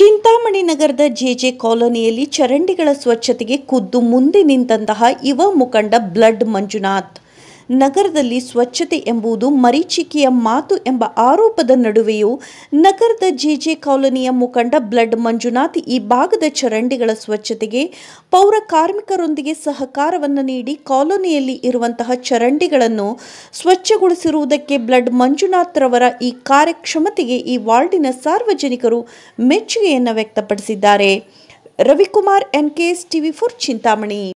ಚಿಂತಾಮಣಿ ನಗರದ J J ಕಾಲೋನಿಯಲ್ಲಿ ಚರಂಡಿಗಳ ಸ್ವಚ್ಛತೆಗೆ ಖುದ್ದು ಮುಂದೆ ನಿಂತಹ ಯುವ ಮುಖಂಡ ಬ್ಲಡ್ ಮಂಜುನಾಥ್ ನಗರದಲ್ಲಿ ಸ್ವಚ್ಛತೆ ಎಂಬುದು ಮರೀಚಿಕೆಯ ಮಾತು ಎಂಬ ಆರೋಪದ ನಡುವೆಯೂ ನಗರದ ಜೆಜೆ ಕಾಲೋನಿಯ ಮುಖಂಡ ಬ್ಲಡ್ ಮಂಜುನಾಥ್ ಈ ಭಾಗದ ಚರಂಡಿಗಳ ಸ್ವಚ್ಛತೆಗೆ ಪೌರ ಕಾರ್ಮಿಕರೊಂದಿಗೆ ಸಹಕಾರವನ್ನು ನೀಡಿ ಕಾಲೋನಿಯಲ್ಲಿ ಇರುವಂತಹ ಚರಂಡಿಗಳನ್ನು ಸ್ವಚ್ಛಗೊಳಿಸಿರುವುದಕ್ಕೆ ಬ್ಲಡ್ ಮಂಜುನಾಥ್ ರವರ ಈ ಕಾರ್ಯಕ್ಷಮತೆಗೆ ಈ ವಾರ್ಡಿನ ಸಾರ್ವಜನಿಕರು ಮೆಚ್ಚುಗೆಯನ್ನು ವ್ಯಕ್ತಪಡಿಸಿದ್ದಾರೆ Ravikumar N K S TV four Chintamani